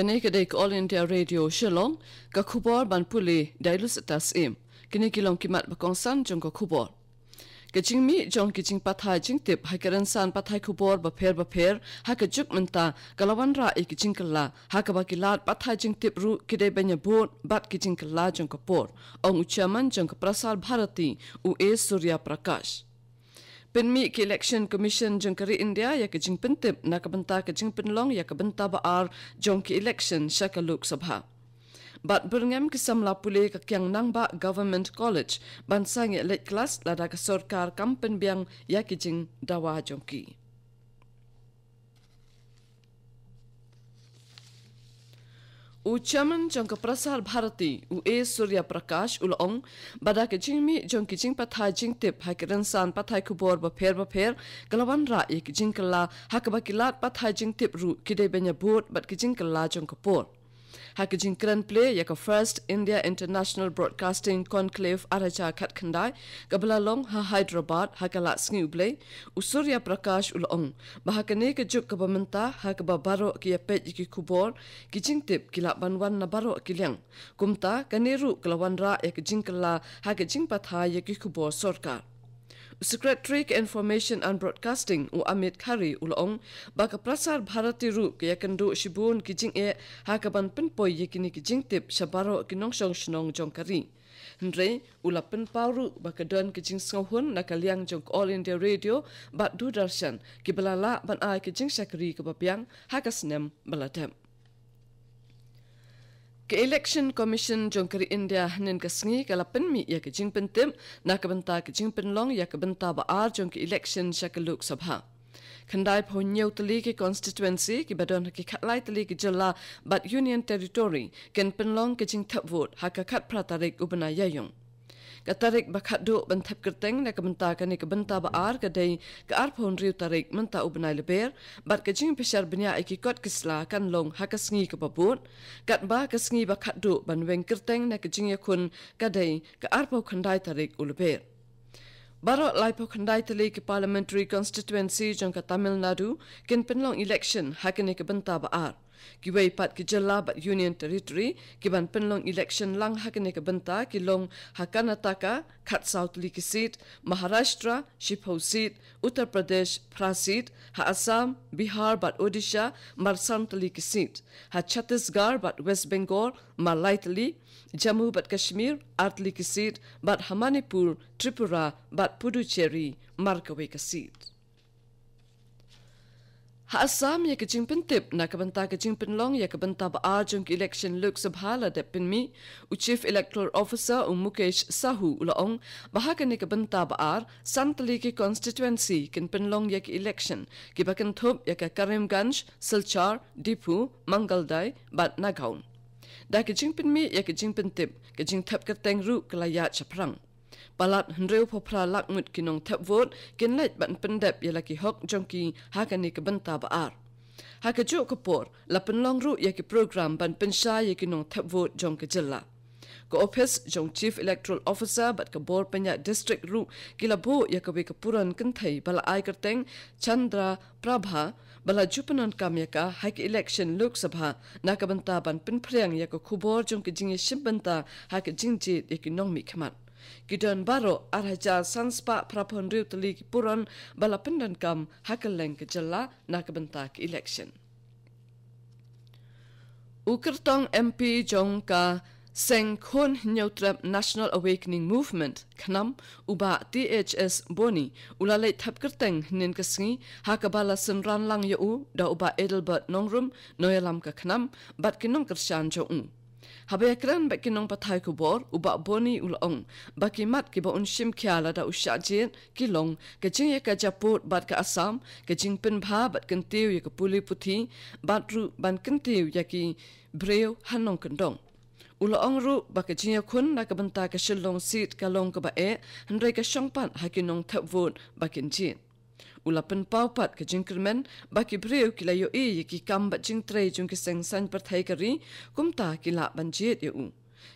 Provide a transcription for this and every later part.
ကနေ့ကတည်းက All India Radio ရှလုံးကခုပေါ်ဘန်ပူလီဒိုင်လုစတတ်စင်ကနေ့ကီလုံးကီမတ်ဘကွန်ဆန်ဂျုံကခုပေါ်ကချင်းမီဂျုံကချင်းပထာချင်းတစ်ဟိုက်ကရန်ဆန်ပထာခုပေါ်ဘဖဲဘဖဲဟာကချုကမန်တာကလဝန်ရာအီကချင်းကလာဟာကဘကီလာပထာချင်းတစ်ရူကိဒေပညဘူဘတ်ကချင်းကလာဂျုံကပေါ်အောင်ချမန်ဂျုံကပရဆာဘာရတီဦးအေစူရယာပရကာရှ် penmi ki election commission jankari india ya ke jingpin pentip nak ka ke jingpin penlong, ya ke banta ba ar jong election shaka lok sabha bat burngam ki samla pule ka kyang nang ba government college bansang ye late class la da kampen biang ya ke jing dawa jong ki Chairman Jonka Prasar Bharati, E Surya Prakash Ulong, Badaka Jingmi, Jonki Jingpa tip, hak Hakiran San Patai Kubor, Bapair Bapair, Galavan Ra Ik Jinkala, Hakabakilat Patai tip Ru, Kide Benya Boat, but Kijinkala Jonkapur. Hakajing Kran Play, Yaka First India International Broadcasting Conclave Aracha Katkandai, Gabala Long, Ha Hyderabad, Hakalat Sngi Ublay, Usurya Prakash Ulong, Bahakane Kajuk Kabamanta, Hakaba Baro Kiapet Yiki Kubor, Kijing Tip, Kilap Banwan Nabaro Kiliang, Kumta, Kaneru Kalawanra, Yakajing Kala, Hakajing Patha Yiki Kubor Sorkar. Secretary Information and Broadcasting u Amit Khari ulong baka prasar Bharati ru ke yakendo shibun kijing e hakaban pin poi yekini kijing tip shabaro kinong shong shnong jong kari ndre ulapin pauru baka don kijing sngohun nakaliang jong all india radio bat du darshan kibala la ban ai kijing shakri kebapyang hakasnem baladem ke election commission jongkar India hanin kasngi kalapan mi ya ke jingpen tim na ke benta ke jingpen long ya ke benta ba ar jong ke election shakal lok sabha. Khandai pho nyau tali ke constituency ke badon ke khatlai tali ke jilla but union territory ken long ke jing thap vote ha ka khat prata ubana yayung ka tarik ba khat do ban thap kar teng na ka ban ta ka ni ka ban ta ba ar ka dei ka ar phon riu tarik man ta u banai le ber bat ka jing pishar binya ai ki kot kisla kan long ha ka sngi ka babut kat ba ka sngi ba khat do ban weng kar teng na ka jing ya khun ka dei ka ar pho khandai tarik u le ber Barok lai po kandai tali ke parliamentary constituency jangka Tamil Nadu kin penlong election hakin ke bentaba ar ki wei pat ki jalla but union territory ki penlong election lang hakene ka banta ki long hakanataka khat south li ki maharashtra shipho seat uttar pradesh Prasit, seat ha assam bihar but odisha marsant li kisit, seat ha chhattisgarh but west bengal malait jammu but kashmir art kisit, ki hamanipur tripura but puducherry markawe ka seat Haasam ye ya ya ke jingpin tip na kabanta ke jingpin long ye kabanta ba aajung election Lok Sabha la depin mi u Chief Electoral Officer u Mukesh Sahu ula ong baha ke ne kabanta ba aar santali ki constituency kin pin long ye ya ki election ki bakin thup ye ke Karim Ganj, Silchar, Dipu, Mangaldai, Bat Nagaon. Da ke jingpin mi ye ke jingpin tip ke jing thap ke teng ru ke la ya chaprang palat hnreu phopra lakmut kinong thap vot kinlet ban pendep yelaki hok jonki hakani ke banta ba ar hakachu kapor lapen long ru yaki program ban pensha yekinong thap vot jonki jilla ko office jong chief electoral officer but ka bor penya district ru kilabo yakabe ka puran kin thai bala ai karteng chandra prabha bala jupanan kamyaka hak election lok sabha nakabanta ban pin phreng yak khubor jong ki jingi simbanta hak jingji ekinong mi khamat Gidan baro arhaja sanspa prapon riu tali ki puran bala pindan kam hakaleng jalla nakabantak election. Ukertong MP Jongka Seng Khun Hinyotrap National Awakening Movement, Knam, Uba THS Boni, Ulalai Thapkirteng Hinin Kasngi, Hakabala Sinran Lang Yau, Da Uba Edelbert Nongrum, Noyalam Ka Knam, Batkinong Kershan Jo'un. Habai akran bak kinong patai kubor ubak boni ulong baki mat ki ba unshim kyala da ushajin ki long ke jing ye ka japot bat ka asam ke jing pin bha bat kin teu ye ka puli puthi bat ru ban kin teu ya ki breu hanong kendong ulong ru ba ke jing ye khun na ka banta ka shillong sit ka long ka ba e hanrai ka shongpan ha ki nong thap vot ba kin jin ulapen paupat ke jingkermen baki breu kila yo e ki kamba jingtre jung ke seng san per thai kumta kila banjiet yo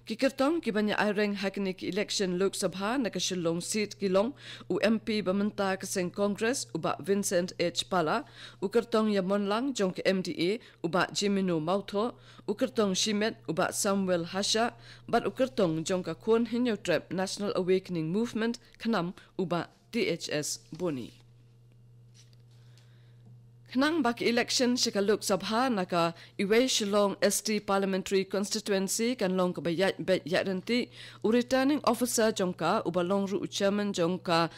ki kertong ki banya ireng hakni election lok sabha na ka shillong seat ki long u mp bamanta ka seng congress u ba vincent h pala u kertong yamon lang jong ke mda u ba jimino mautho u kertong shimet u ba samuel hasha but u kertong jong ka khon hinyo trap national awakening movement khnam u ba THS Bonnie. Nangbak election shikaluk sabha naka iwe shilong ST parliamentary constituency kan long ba yat bet yatanti u returning officer jonka ubalong ru chairman jonka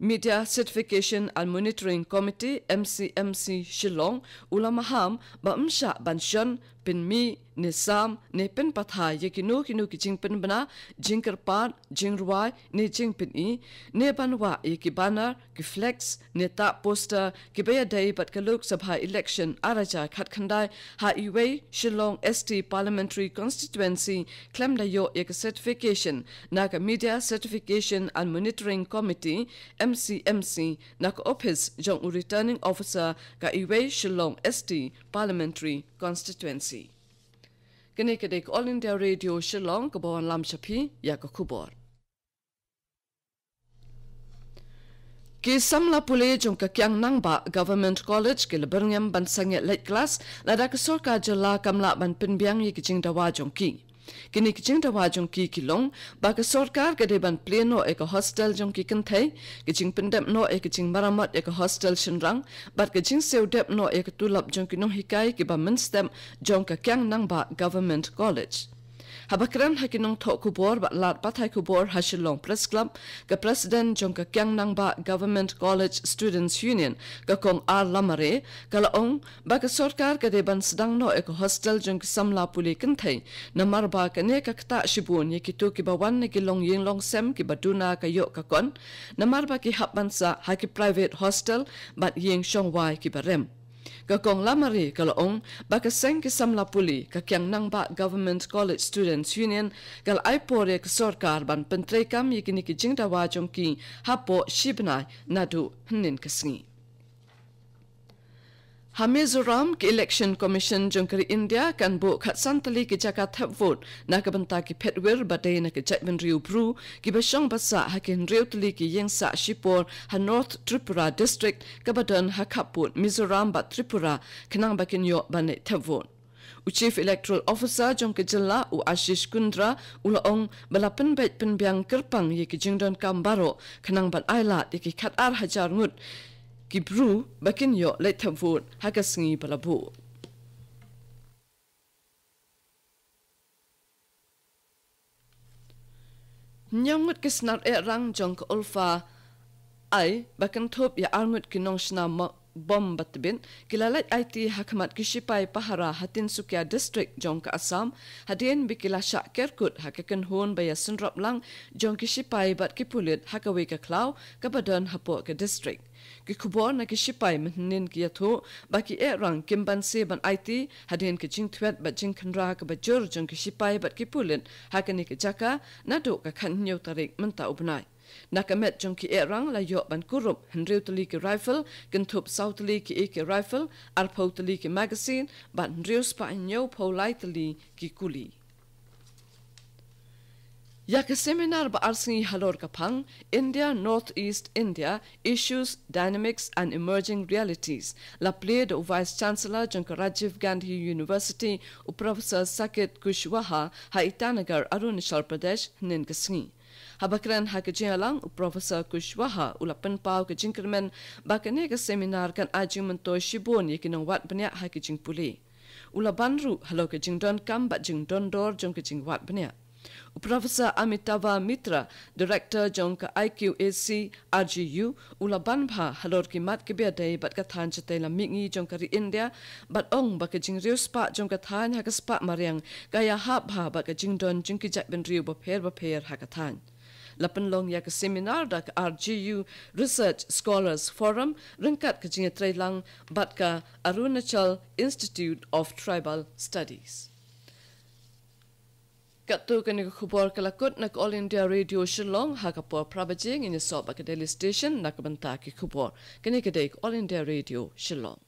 media certification and monitoring committee MCMC shilong ulamaham ba msha banshon pinmi mi nisam ne pin patha ye ki no ki no ki jing pin bana jing kar pa jing rwa ne jing pin i ne ban wa ye ki banner ki flex ne ta poster ki be day but ka lok sabha election araja khat khandai ha i we shillong st parliamentary constituency klem da yo ye ki certification na ka media certification and monitoring committee mcmc na ka office jong returning officer ka i we shillong st parliamentary constituency ကနေ့ကတည်းက All India Radio ရှီလောင်ကဘောန်လမ်ရှဖီယကခုဘောကေဆမ်လာပူလေဂျုံကကျန်းနန်းဘဂဗာမန့်ကောလိပ်ကေလဘရငမ်ဘန်ဆငက်လက်ကလပ်လာဒါကဆောကာဂျလာကမ်လာဘန်ပင်ဘျန်ယီကချင်းတဝါဂျုံကီ kini kijing dawa jong ki kilong ba ka sarkar ka deban plan no ek hostel jong ki kan thai kijing pendap no ek kijing maramat ek hostel shinrang bat kijing seu dep no ek tulap jong ki nong hikai ki ba min stem jong ka kyang nang ba government college habakran hakinong tho ku bor ba lat pa thai ku bor hashilong press club ga president jong ka kyang nang ba government college students union ga kong ar lamare kala ong ba ka sarkar ka de ban sdang no ek hostel jong samla puli kin thai namar ba ka ne ka khta shibu ni ki to ki ba wan ne ki long yeng long sem ki ba tuna ka yo ka kon namar ba ki hap ban sa ha ki private hostel but yeng shong wai ki ba rem ka kong lamari ka la ong ba ke seng ki sam lapuli ka kyang nang ba government college students union ka la ai pore ka sor kar ban pentre kam yikini ki jingda wa chong ki hapo shibnai na hnin ka Mizoram ke ke ke Election Commission India kan bru, basa hakin ha North Tripura ha Tripura, District, kenang U Chief Electoral Officer John Kijilla u Ashish Kundra ula ong balapan bait pinbiang kerpang yiki jingdon kambaro kenang bat aila yiki kat ar hajar ngut Gibru Mekinyo Letemfut Hagasngi Palabu. Nyangut kisnat e rang jong ke ulfa ai bakan thup ya armut kinong shna bom batbin kilalat IT hakmat kishipai pahara hatin sukya district jong ka Assam, hadin bikila sha kerkut hakakan hon baya sindrop lang jong kishipai bat kipulit hakawe ka klau kapadan hapo ka district ki kubor na ki shipai mhnin ki yatho ba ki erang kim ban se ban it hadin ki ching thwet ba ching khandra ka ba jor jong ki shipai ba ki pulin ha ka ni ki jaka na do ka khan nyu tarik man ta ubnai na ka met jong ki erang la yo ban kurup hnreu tuli ki rifle kin thup south li ki ek rifle ar pho tuli ki magazine ban hnreu spa nyu pho lai tuli ki kuli Jak seminar på Arsni Halor Kapang, India, North East India, Issues, Dynamics and Emerging Realities, la plede o Vice Chancellor Jankar Rajiv Gandhi University u Professor Saket Kushwaha ha Itanagar Arunachal Pradesh nin kasni. Habakran ha ke jialang o Professor Kushwaha u la pen pau ke jinkermen ba ke seminar kan ajing mento shibon yekinong wat banyak ha ke jingpuli. Ula banru halo ke don kam ba don dor jong ke wat banyak. Profesor Amitava Mitra, Director Jonka IQAC RGU, Ula Banpa, Halor ki mat ki bia day, bat kathan chate la mingi jonkari India, bat ong baka jing riu spa jonkathan haka spa mariang, gaya hap ha baka jing don jing ki jakben riu bapher bapher hakathan. Lapan long yaka seminar da ka RGU Research Scholars Forum, rinkat ka jing e lang, bat ka Arunachal Institute of Tribal Studies. កតូកនិកខបរកលកុតណកអលឥនឌីយ៉ារ៉ាឌីអូឈឡងហកពរប្រាប់ជីងញិសបកដេលីស្ទេសិនណកបន្តាគីខបរកនិកដេកអលឥនឌីយ៉ារ៉ាឌីអូឈឡង